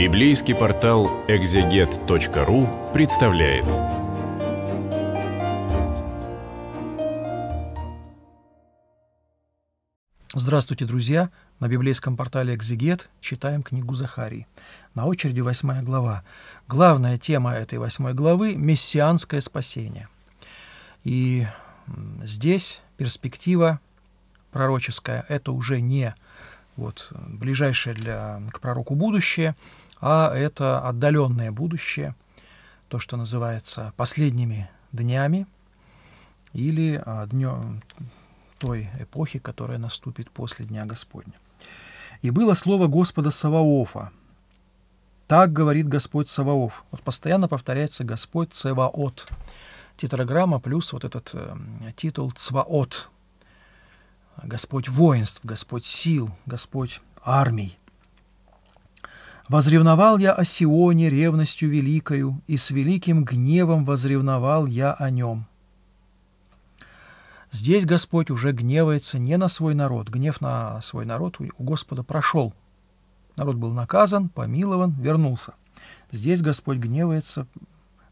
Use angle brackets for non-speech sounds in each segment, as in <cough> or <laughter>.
Библейский портал экзегет.ру представляет. Здравствуйте, друзья! На библейском портале «Экзегет» читаем книгу Захарии. На очереди восьмая глава. Главная тема этой восьмой главы – мессианское спасение. И здесь перспектива пророческая – это уже не вот, ближайшее для, к пророку будущее, а это отдаленное будущее, то, что называется последними днями или а, днем той эпохи, которая наступит после Дня Господня. И было слово Господа Саваофа. Так говорит Господь Саваоф. Вот постоянно повторяется Господь Цеваот. Тетраграмма плюс вот этот э, титул Цваот. Господь воинств, Господь сил, Господь армий. Возревновал я о Сионе ревностью великою, и с великим гневом возревновал я о нем. Здесь Господь уже гневается не на свой народ. Гнев на свой народ у Господа прошел. Народ был наказан, помилован, вернулся. Здесь Господь гневается,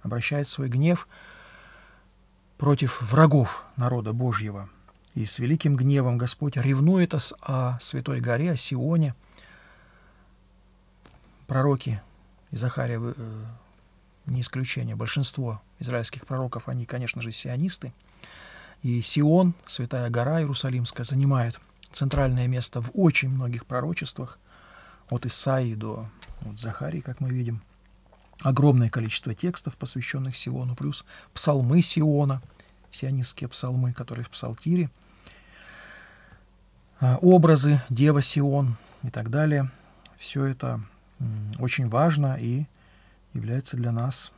обращает свой гнев против врагов народа Божьего. И с великим гневом Господь ревнует о Святой Горе, о Сионе – пророки, и Захария э, не исключение, большинство израильских пророков, они, конечно же, сионисты, и Сион, Святая гора Иерусалимская, занимает центральное место в очень многих пророчествах, от Исаии до вот, Захарии, как мы видим. Огромное количество текстов, посвященных Сиону, плюс псалмы Сиона, сионистские псалмы, которые в Псалтире, а, образы Дева Сион и так далее. Все это очень важно и является для нас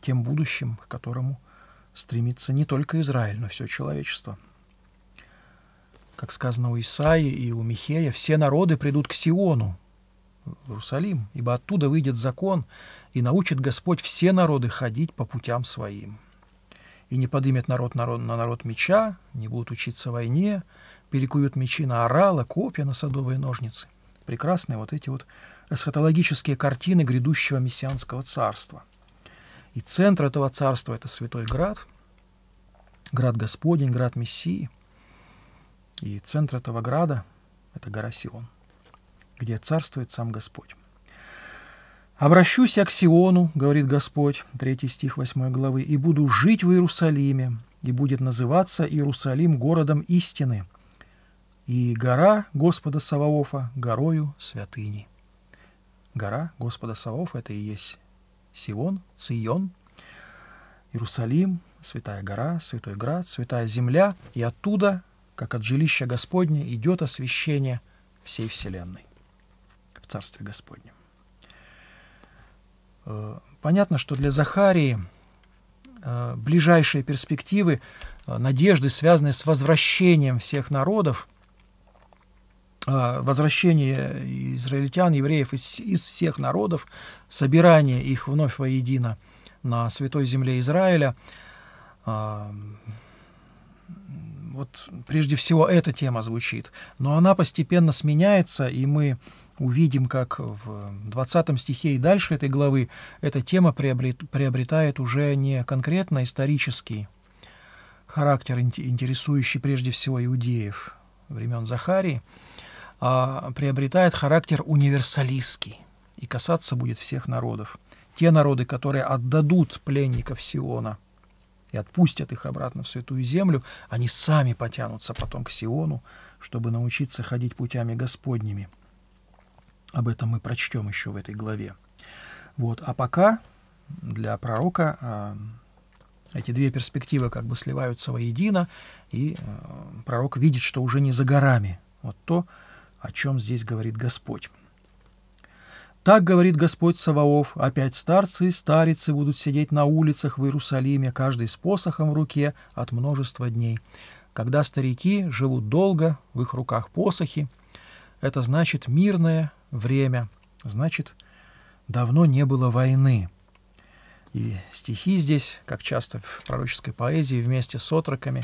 тем будущим, к которому стремится не только Израиль, но все человечество. Как сказано у Исаи и у Михея, все народы придут к Сиону, в Иерусалим, ибо оттуда выйдет закон, и научит Господь все народы ходить по путям своим. И не подымет народ, народ на народ меча, не будут учиться войне, перекуют мечи на орала, копья на садовые ножницы – прекрасные вот эти вот эсхатологические картины грядущего мессианского царства. И центр этого царства – это Святой Град, Град Господень, Град Мессии. И центр этого града – это гора Сион, где царствует сам Господь. «Обращусь я к Сиону, — говорит Господь, 3 стих 8 главы, — и буду жить в Иерусалиме, и будет называться Иерусалим городом истины, — и гора Господа Саваофа горою святыни. Гора Господа Саваофа – это и есть Сион, Цион, Иерусалим, Святая гора, Святой град, Святая земля, и оттуда, как от жилища Господня, идет освящение всей вселенной в Царстве Господнем. Э, понятно, что для Захарии э, ближайшие перспективы, э, надежды, связанные с возвращением всех народов – а, возвращение израильтян, евреев из, из всех народов, собирание их вновь воедино на святой земле Израиля. А, вот прежде всего эта тема звучит, но она постепенно сменяется, и мы увидим, как в 20 стихе и дальше этой главы эта тема приобретает уже не конкретно исторический характер, интересующий прежде всего иудеев времен Захарии, а, приобретает характер универсалистский и касаться будет всех народов. Те народы, которые отдадут пленников Сиона и отпустят их обратно в Святую Землю, они сами потянутся потом к Сиону, чтобы научиться ходить путями Господними. Об этом мы прочтем еще в этой главе. Вот. А пока для пророка а, эти две перспективы как бы сливаются воедино, и а, пророк видит, что уже не за горами. Вот то, о чем здесь говорит Господь. Так говорит Господь Саваоф, опять старцы и старицы будут сидеть на улицах в Иерусалиме, каждый с посохом в руке от множества дней. Когда старики живут долго, в их руках посохи, это значит мирное время, значит, давно не было войны. И стихи здесь, как часто в пророческой поэзии, вместе с отроками,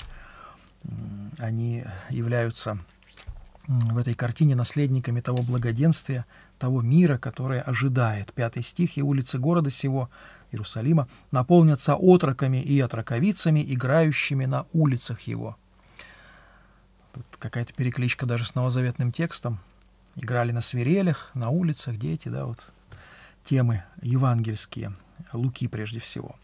они являются в этой картине наследниками того благоденствия, того мира, которое ожидает. Пятый стих. «И улицы города сего, Иерусалима, наполнятся отроками и отроковицами, играющими на улицах его». Тут какая-то перекличка даже с новозаветным текстом. Играли на свирелях, на улицах дети, да, вот темы евангельские, Луки прежде всего.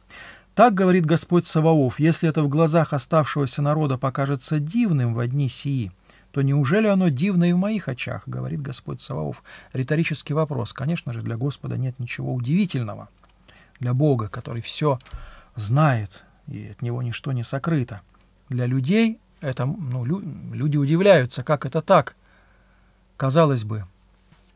Так говорит Господь Саваоф, если это в глазах оставшегося народа покажется дивным в одни сии – то неужели оно дивно и в моих очах, говорит Господь Саваоф. Риторический вопрос. Конечно же, для Господа нет ничего удивительного. Для Бога, который все знает, и от него ничто не сокрыто. Для людей это, ну, лю люди удивляются, как это так. Казалось бы,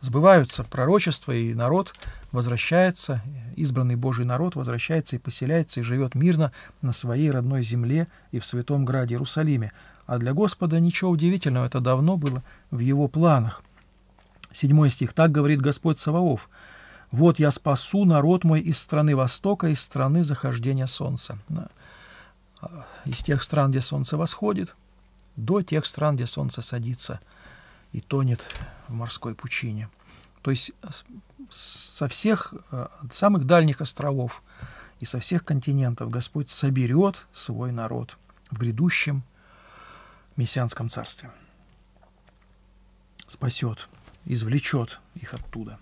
сбываются пророчества, и народ возвращается, избранный Божий народ возвращается и поселяется, и живет мирно на своей родной земле и в Святом Граде Иерусалиме. А для Господа ничего удивительного, это давно было в его планах. Седьмой стих. «Так говорит Господь Саваоф, вот я спасу народ мой из страны Востока, из страны захождения солнца». А, из тех стран, где солнце восходит, до тех стран, где солнце садится и тонет в морской пучине. То есть а, со всех а, самых дальних островов и со всех континентов Господь соберет свой народ в грядущем мессианском царстве. Спасет, извлечет их оттуда.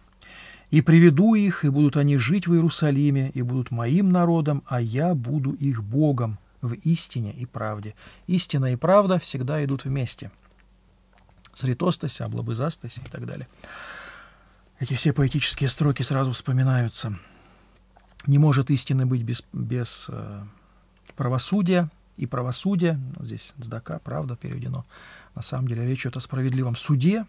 И приведу их, и будут они жить в Иерусалиме, и будут моим народом, а я буду их Богом в истине и правде. Истина и правда всегда идут вместе. Сритостася, облабызастася и так далее. Эти все поэтические строки сразу вспоминаются. Не может истины быть без, без э, правосудия, и правосудие Здесь «дздака», «правда» переведено. На самом деле речь идет о справедливом суде.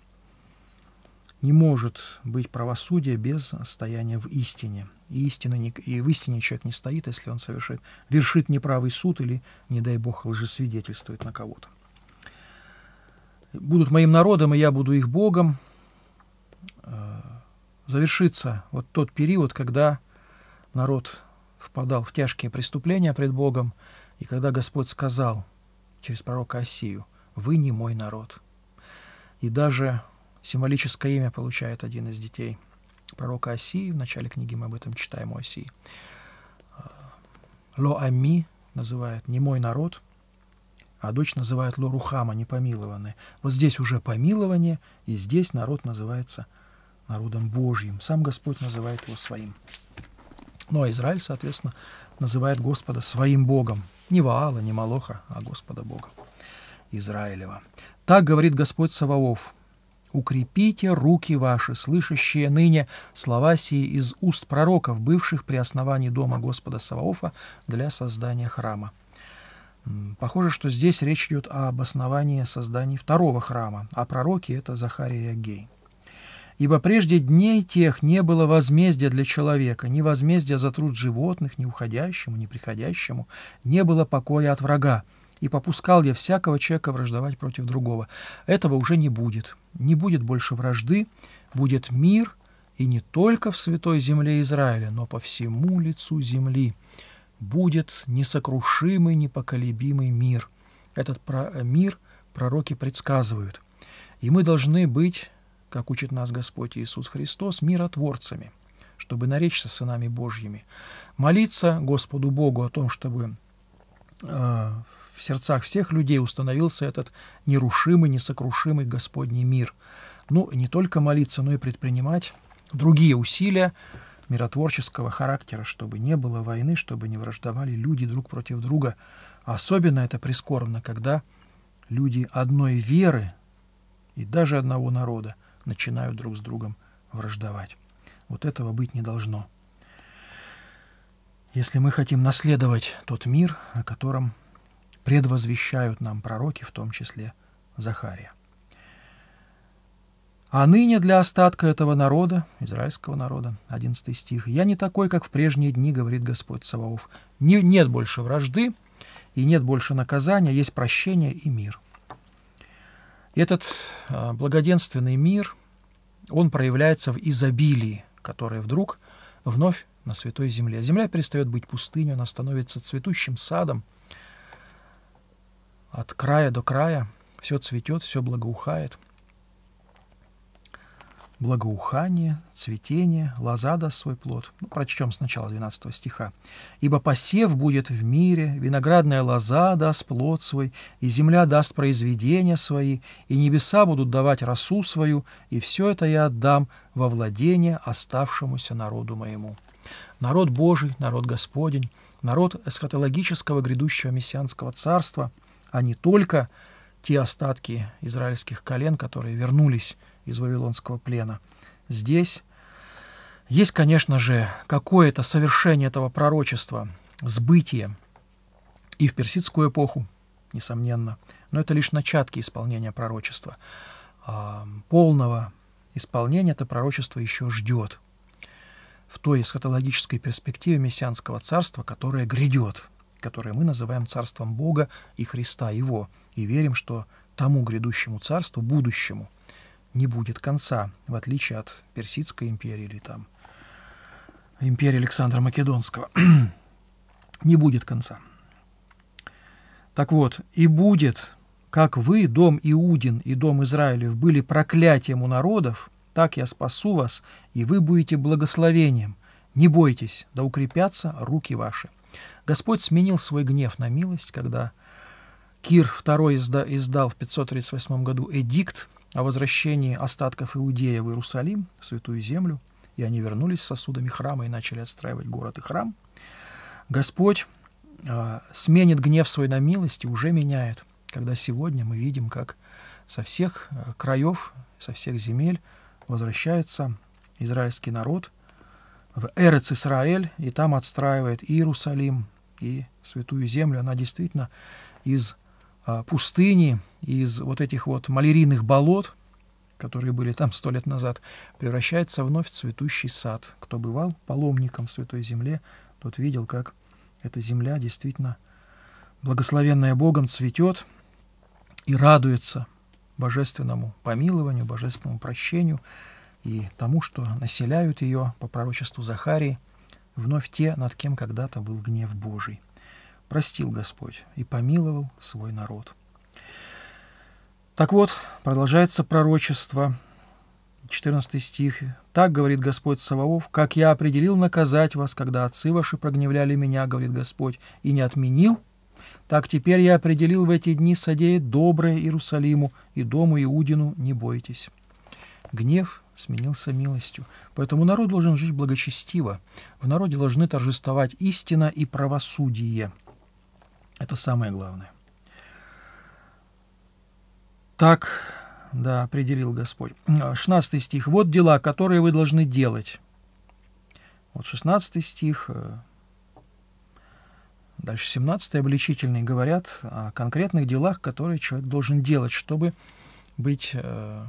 Не может быть правосудие без стояния в истине. И, истина не, и в истине человек не стоит, если он совершит, вершит неправый суд или, не дай бог, лжесвидетельствует на кого-то. «Будут моим народом, и я буду их Богом». Э, завершится вот тот период, когда народ впадал в тяжкие преступления пред Богом – и когда Господь сказал через пророка Осию, «Вы не мой народ», и даже символическое имя получает один из детей пророка Осии, в начале книги мы об этом читаем у Осии, Ло-Ами называют «не мой народ», а дочь называют Ло-Рухама, непомилованные. Вот здесь уже помилование, и здесь народ называется народом Божьим. Сам Господь называет его своим. Ну а Израиль, соответственно, называет Господа своим Богом. Не Ваала, не Малоха, а Господа Бога Израилева. Так говорит Господь Саваоф. «Укрепите руки ваши, слышащие ныне слова сии из уст пророков, бывших при основании дома Господа Саваофа для создания храма». Похоже, что здесь речь идет об основании создания второго храма, а пророки — это Захария Гей. Ибо прежде дней тех не было возмездия для человека, ни возмездия за труд животных, ни уходящему, ни приходящему, не было покоя от врага. И попускал я всякого человека враждовать против другого. Этого уже не будет. Не будет больше вражды, будет мир, и не только в святой земле Израиля, но по всему лицу земли. Будет несокрушимый, непоколебимый мир. Этот э, мир пророки предсказывают. И мы должны быть как учит нас Господь Иисус Христос, миротворцами, чтобы наречься сынами Божьими. Молиться Господу Богу о том, чтобы э, в сердцах всех людей установился этот нерушимый, несокрушимый Господний мир. Ну, не только молиться, но и предпринимать другие усилия миротворческого характера, чтобы не было войны, чтобы не враждовали люди друг против друга. Особенно это прискорбно, когда люди одной веры и даже одного народа – начинают друг с другом враждовать. Вот этого быть не должно. Если мы хотим наследовать тот мир, о котором предвозвещают нам пророки, в том числе Захария. «А ныне для остатка этого народа, израильского народа, 11 стих, я не такой, как в прежние дни, говорит Господь Саваоф. Не, нет больше вражды и нет больше наказания, есть прощение и мир». Этот а, благоденственный мир, он проявляется в изобилии, которое вдруг вновь на святой земле. Земля перестает быть пустыней, она становится цветущим садом. От края до края все цветет, все благоухает благоухание, цветение, лоза даст свой плод. Ну, прочтем сначала 12 стиха. «Ибо посев будет в мире, виноградная лоза даст плод свой, и земля даст произведения свои, и небеса будут давать росу свою, и все это я отдам во владение оставшемуся народу моему». Народ Божий, народ Господень, народ эсхатологического грядущего мессианского царства, а не только те остатки израильских колен, которые вернулись из вавилонского плена. Здесь есть, конечно же, какое-то совершение этого пророчества, сбытие и в персидскую эпоху, несомненно, но это лишь начатки исполнения пророчества. А, полного исполнения это пророчество еще ждет в той эсхатологической перспективе мессианского царства, которое грядет, которое мы называем царством Бога и Христа Его, и верим, что тому грядущему царству, будущему – не будет конца, в отличие от Персидской империи или там империи Александра Македонского. <clears throat> не будет конца. Так вот, и будет, как вы, дом Иудин и дом Израилев, были проклятием у народов, так я спасу вас, и вы будете благословением. Не бойтесь, да укрепятся руки ваши. Господь сменил свой гнев на милость, когда Кир II изда издал в 538 году эдикт, о возвращении остатков Иудея в Иерусалим, в Святую Землю, и они вернулись с сосудами храма и начали отстраивать город и храм. Господь э, сменит гнев свой на милость и уже меняет, когда сегодня мы видим, как со всех а, краев, со всех земель возвращается израильский народ в Эрец Исраэль, и там отстраивает Иерусалим и Святую Землю. Она действительно из а, пустыни, из вот этих вот малярийных болот, которые были там сто лет назад, превращается вновь в цветущий сад. Кто бывал паломником в Святой Земле, тот видел, как эта земля действительно благословенная Богом цветет и радуется божественному помилованию, божественному прощению и тому, что населяют ее по пророчеству Захарии вновь те, над кем когда-то был гнев Божий простил Господь и помиловал свой народ. Так вот, продолжается пророчество, 14 стих. «Так, — говорит Господь Саваоф, — как я определил наказать вас, когда отцы ваши прогневляли меня, — говорит Господь, — и не отменил, так теперь я определил в эти дни содеять доброе Иерусалиму и дому Иудину, не бойтесь». Гнев сменился милостью. Поэтому народ должен жить благочестиво. В народе должны торжествовать истина и правосудие – это самое главное. Так, да, определил Господь. 16 э, стих. Вот дела, которые вы должны делать. Вот 16 стих. Э. Дальше 17 обличительный говорят о конкретных делах, которые человек должен делать, чтобы быть э,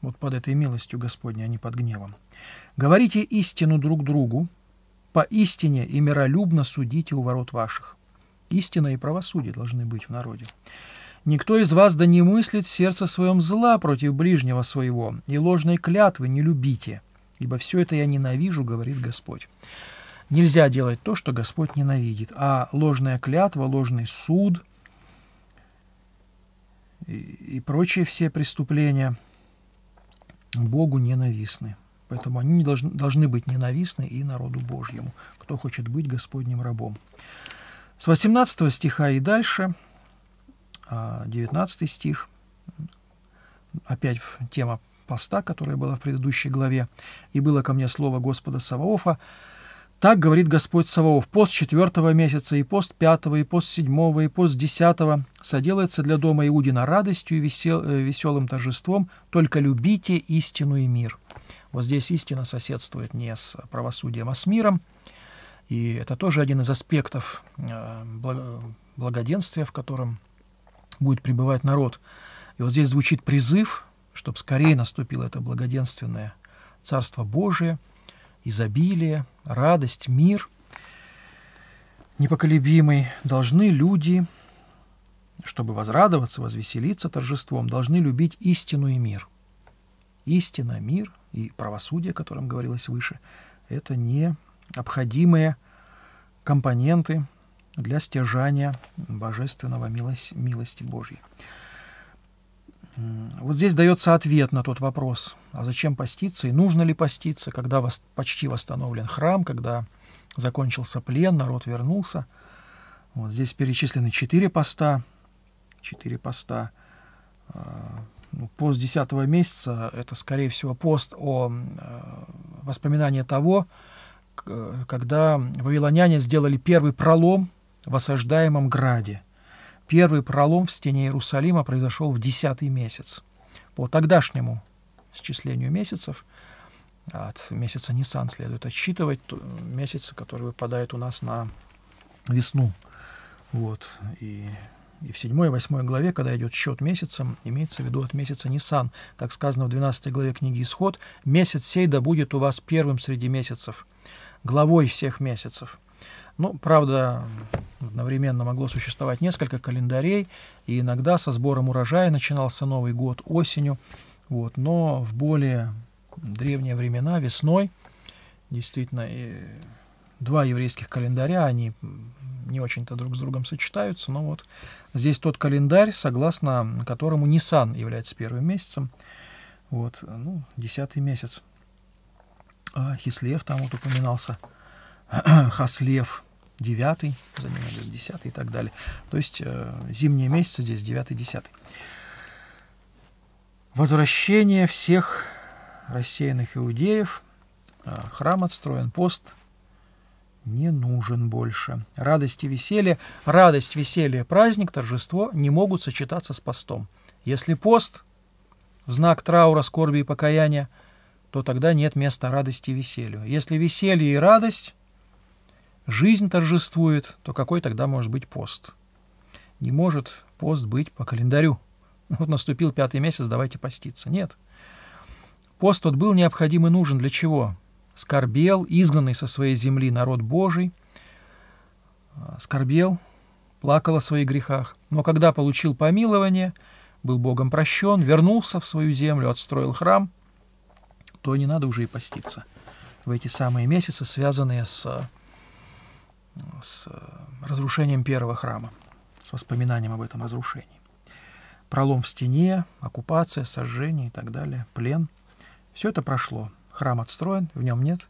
вот под этой милостью Господней, а не под гневом. «Говорите истину друг другу, поистине и миролюбно судите у ворот ваших. Истина и правосудие должны быть в народе. Никто из вас да не мыслит в сердце своем зла против ближнего своего, и ложной клятвы не любите, ибо все это я ненавижу, говорит Господь. Нельзя делать то, что Господь ненавидит, а ложная клятва, ложный суд и, и прочие все преступления Богу ненавистны. Поэтому они должны, должны быть ненавистны и народу Божьему, кто хочет быть Господним рабом. С 18 стиха и дальше, 19 а, стих, опять тема поста, которая была в предыдущей главе, «И было ко мне слово Господа Саваофа, так говорит Господь Саваоф, пост четвертого месяца, и пост пятого, и пост седьмого, и пост десятого соделается для дома Иудина радостью и весел, э, веселым торжеством, только любите истину и мир». Вот здесь истина соседствует не с правосудием, а с миром. И это тоже один из аспектов э, благоденствия, в котором будет пребывать народ. И вот здесь звучит призыв, чтобы скорее наступило это благоденственное Царство Божие, изобилие, радость, мир непоколебимый. Должны люди, чтобы возрадоваться, возвеселиться торжеством, должны любить истину и мир. Истина, мир и правосудие, о котором говорилось выше, это не обходимые компоненты для стяжания божественного милость, милости Божьей. Вот здесь дается ответ на тот вопрос, а зачем поститься и нужно ли поститься, когда вос, почти восстановлен храм, когда закончился плен, народ вернулся. Вот здесь перечислены четыре поста, четыре поста. А, ну, пост десятого месяца – это, скорее всего, пост о э, воспоминании того, Э, когда вавилоняне сделали первый пролом в осаждаемом граде. Первый пролом в стене Иерусалима произошел в десятый месяц. По тогдашнему счислению месяцев, а от месяца Нисан следует отсчитывать, месяцы, которые выпадают у нас на весну. Вот. И, и в 7 и 8 главе, когда идет счет месяцем, имеется в виду от месяца Нисан. Как сказано в 12 главе книги «Исход», «Месяц сей да будет у вас первым среди месяцев» главой всех месяцев. Ну, правда, одновременно могло существовать несколько календарей, и иногда со сбором урожая начинался Новый год осенью, вот, но в более древние времена, весной, действительно, два еврейских календаря, они не очень-то друг с другом сочетаются, но вот здесь тот календарь, согласно которому Нисан является первым месяцем, вот, ну, десятый месяц а, Хислев там вот упоминался, <clears throat> Хаслев 9, за ним идет 10 и так далее. То есть э, зимние месяцы здесь 9-10. Возвращение всех рассеянных иудеев, э, храм отстроен, пост не нужен больше. Радость и веселье, радость, веселье, праздник, торжество не могут сочетаться с постом. Если пост знак траура, скорби и покаяния – то тогда нет места радости и веселью. Если веселье и радость, жизнь торжествует, то какой тогда может быть пост? Не может пост быть по календарю. <laughs> Вот наступил пятый месяц, давайте поститься. Нет. Пост тот был необходим и нужен для чего? Скорбел, изгнанный со своей земли народ Божий, а, скорбел, плакал о своих грехах. Но когда получил помилование, был Богом прощен, вернулся в свою землю, отстроил храм – то не надо уже и поститься. В эти самые месяцы, связанные с, с разрушением первого храма, с воспоминанием об этом разрушении. Пролом в стене, оккупация, сожжение и так далее, плен. Все это прошло. Храм отстроен, в нем нет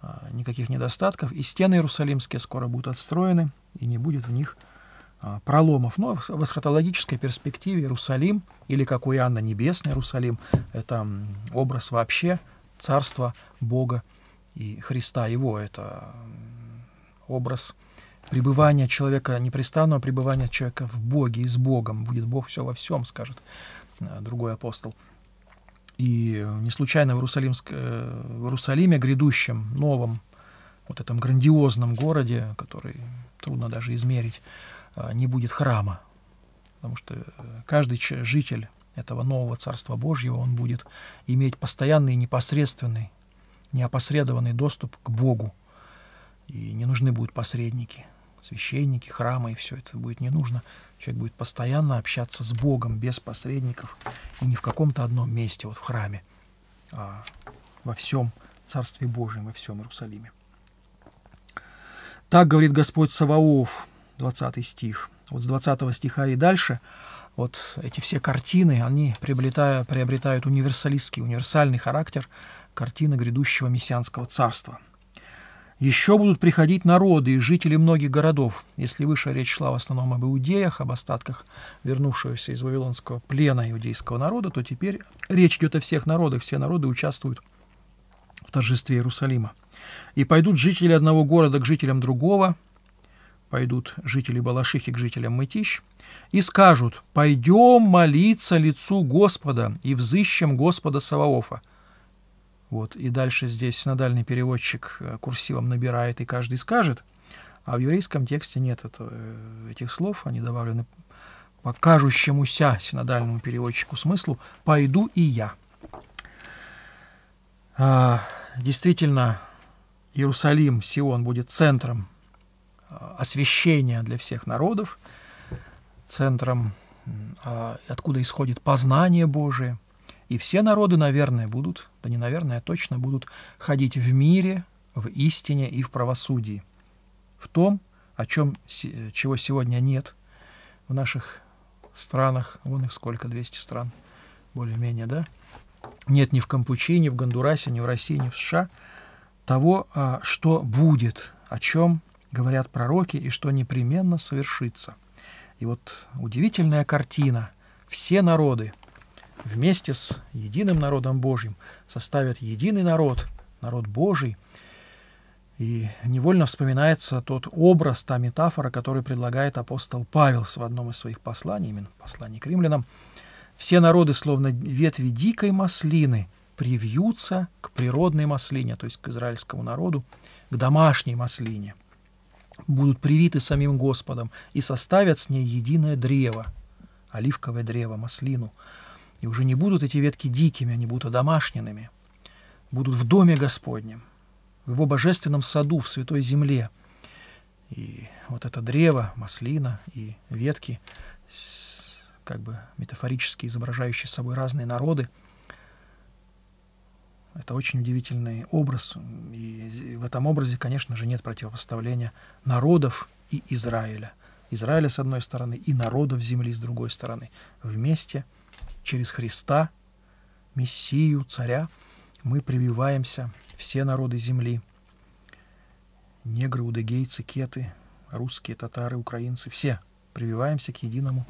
а, никаких недостатков, и стены иерусалимские скоро будут отстроены, и не будет в них а, проломов. Но ну, а в эсхатологической перспективе Иерусалим, или, как у Иоанна, Небесный Иерусалим, это образ вообще царства Бога и Христа Его. Это образ пребывания человека, непрестанного пребывания человека в Боге и с Богом. Будет Бог все во всем, скажет э, другой апостол. И не случайно в, э, в Иерусалиме грядущем, новом, вот этом грандиозном городе, который трудно даже измерить, Э, не будет храма. Потому что э, каждый житель этого нового Царства Божьего, он будет иметь постоянный непосредственный, неопосредованный доступ к Богу. И не нужны будут посредники, священники, храмы, и все это будет не нужно. Человек будет постоянно общаться с Богом без посредников и не в каком-то одном месте, вот в храме, а во всем Царстве Божьем, во всем Иерусалиме. Так говорит Господь Саваоф, 20 стих. Вот с 20 стиха и дальше вот эти все картины, они приобретают, приобретают универсалистский, универсальный характер картины грядущего мессианского царства. Еще будут приходить народы и жители многих городов. Если выше речь шла в основном об иудеях, об остатках вернувшегося из вавилонского плена иудейского народа, то теперь речь идет о всех народах. Все народы участвуют в торжестве Иерусалима. «И пойдут жители одного города к жителям другого, пойдут жители Балашихи к жителям Мытищ, и скажут «Пойдем молиться лицу Господа и взыщем Господа Саваофа». Вот, и дальше здесь синодальный переводчик э, курсивом набирает, и каждый скажет, а в еврейском тексте нет этого, э, этих слов, они добавлены по кажущемуся синодальному переводчику смыслу «пойду и я». А, действительно, Иерусалим, Сион будет центром освещения для всех народов, центром, а, откуда исходит познание Божие. И все народы, наверное, будут, да не наверное, а точно будут ходить в мире, в истине и в правосудии. В том, о чем, чего сегодня нет в наших странах, вон их сколько, 200 стран, более-менее, да? Нет ни в Кампучи, ни в Гондурасе, ни в России, ни в США того, а, что будет, о чем говорят пророки и что непременно совершится. И вот удивительная картина. Все народы вместе с единым народом Божьим составят единый народ, народ Божий. И невольно вспоминается тот образ, та метафора, который предлагает апостол Павел в одном из своих посланий, именно послании к римлянам. «Все народы, словно ветви дикой маслины, привьются к природной маслине, то есть к израильскому народу, к домашней маслине» будут привиты самим Господом и составят с ней единое древо, оливковое древо, маслину. И уже не будут эти ветки дикими, они будут одомашненными, будут в доме Господнем, в его божественном саду, в святой земле. И вот это древо, маслина и ветки, как бы метафорически изображающие собой разные народы – это очень удивительный образ, и в этом образе, конечно же, нет противопоставления народов и Израиля. Израиля с одной стороны и народов земли с другой стороны. Вместе через Христа, Мессию, Царя мы прививаемся, все народы земли, негры, удыгейцы, кеты, русские, татары, украинцы, все прививаемся к единому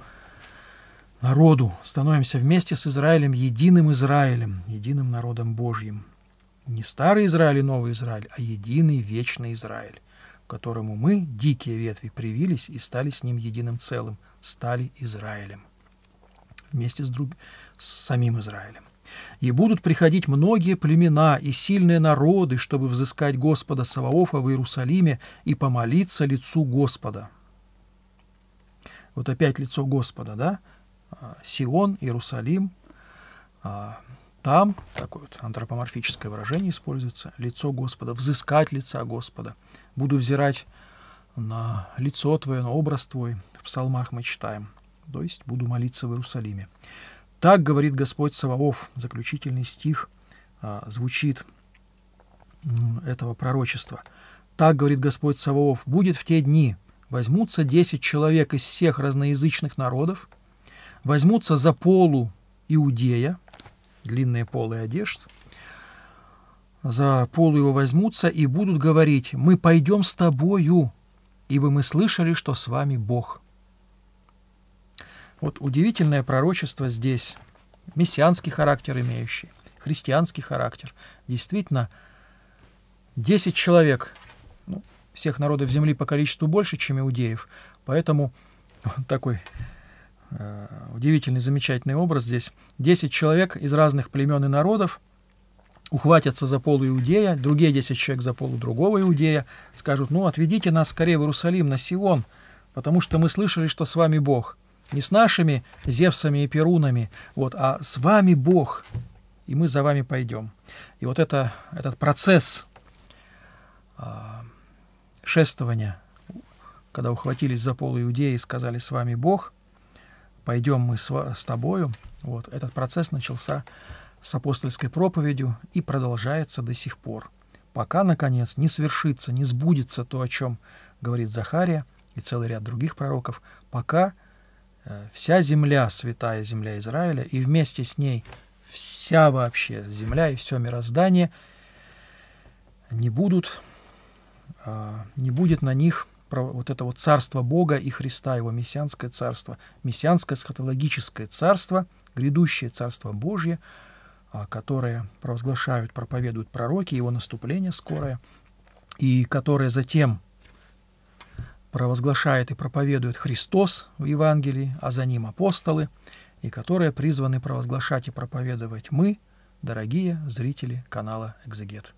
народу, становимся вместе с Израилем единым Израилем, единым народом Божьим. Не старый Израиль и новый Израиль, а единый вечный Израиль, к которому мы, дикие ветви, привились и стали с ним единым целым, стали Израилем вместе с, друг... с самим Израилем. И будут приходить многие племена и сильные народы, чтобы взыскать Господа Саваофа в Иерусалиме и помолиться лицу Господа. Вот опять лицо Господа, да? А, Сион, Иерусалим, а, там, такое вот антропоморфическое выражение используется, лицо Господа, взыскать лица Господа, буду взирать на лицо Твое, на образ Твой, в псалмах мы читаем, то есть буду молиться в Иерусалиме. Так говорит Господь Саваоф, заключительный стих а, звучит этого пророчества. Так говорит Господь Саваоф, будет в те дни, возьмутся десять человек из всех разноязычных народов, возьмутся за полу Иудея, длинные полы одежд, за полу его возьмутся и будут говорить, «Мы пойдем с тобою, ибо мы слышали, что с вами Бог». Вот удивительное пророчество здесь, мессианский характер имеющий, христианский характер. Действительно, 10 человек, ну, всех народов земли по количеству больше, чем иудеев, поэтому он <laughs> такой Э, удивительный, замечательный образ здесь. Десять человек из разных племен и народов ухватятся за полу Иудея, другие десять человек за полу другого Иудея, скажут, ну, отведите нас скорее в Иерусалим, на Сион, потому что мы слышали, что с вами Бог. Не с нашими Зевсами и Перунами, вот, а с вами Бог, и мы за вами пойдем. И вот это, этот процесс а, шествования, когда ухватились за полу Иудеи и сказали «С вами Бог», пойдем мы с, с тобою. Вот. Этот процесс начался с апостольской проповедью и продолжается до сих пор, пока, наконец, не свершится, не сбудется то, о чем говорит Захария и целый ряд других пророков, пока э, вся земля, святая земля Израиля, и вместе с ней вся вообще земля и все мироздание не будут, э, не будет на них вот это вот царство Бога и Христа, его мессианское царство, мессианское схотологическое царство, грядущее царство Божье, а, которое провозглашают, проповедуют пророки, его наступление скорое, и которое затем провозглашает и проповедует Христос в Евангелии, а за ним апостолы, и которые призваны провозглашать и проповедовать мы, дорогие зрители канала «Экзегет».